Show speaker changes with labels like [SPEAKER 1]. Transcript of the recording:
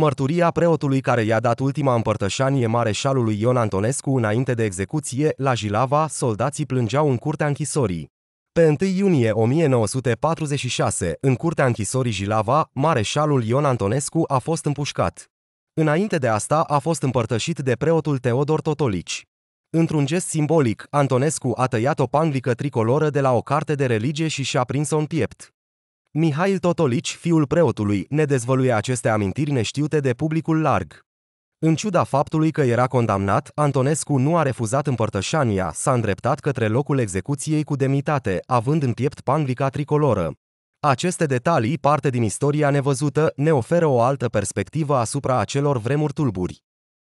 [SPEAKER 1] Mărturia preotului care i-a dat ultima împărtășanie mareșalului Ion Antonescu înainte de execuție, la Jilava, soldații plângeau în curtea închisorii. Pe 1 iunie 1946, în curtea închisorii Jilava, mareșalul Ion Antonescu a fost împușcat. Înainte de asta a fost împărtășit de preotul Teodor Totolici. Într-un gest simbolic, Antonescu a tăiat o panglică tricoloră de la o carte de religie și și-a prins-o în piept. Mihail Totolici, fiul preotului, ne dezvăluie aceste amintiri neștiute de publicul larg. În ciuda faptului că era condamnat, Antonescu nu a refuzat împărtășania, s-a îndreptat către locul execuției cu demnitate, având în piept panglica tricoloră. Aceste detalii, parte din istoria nevăzută, ne oferă o altă perspectivă asupra acelor vremuri tulburi.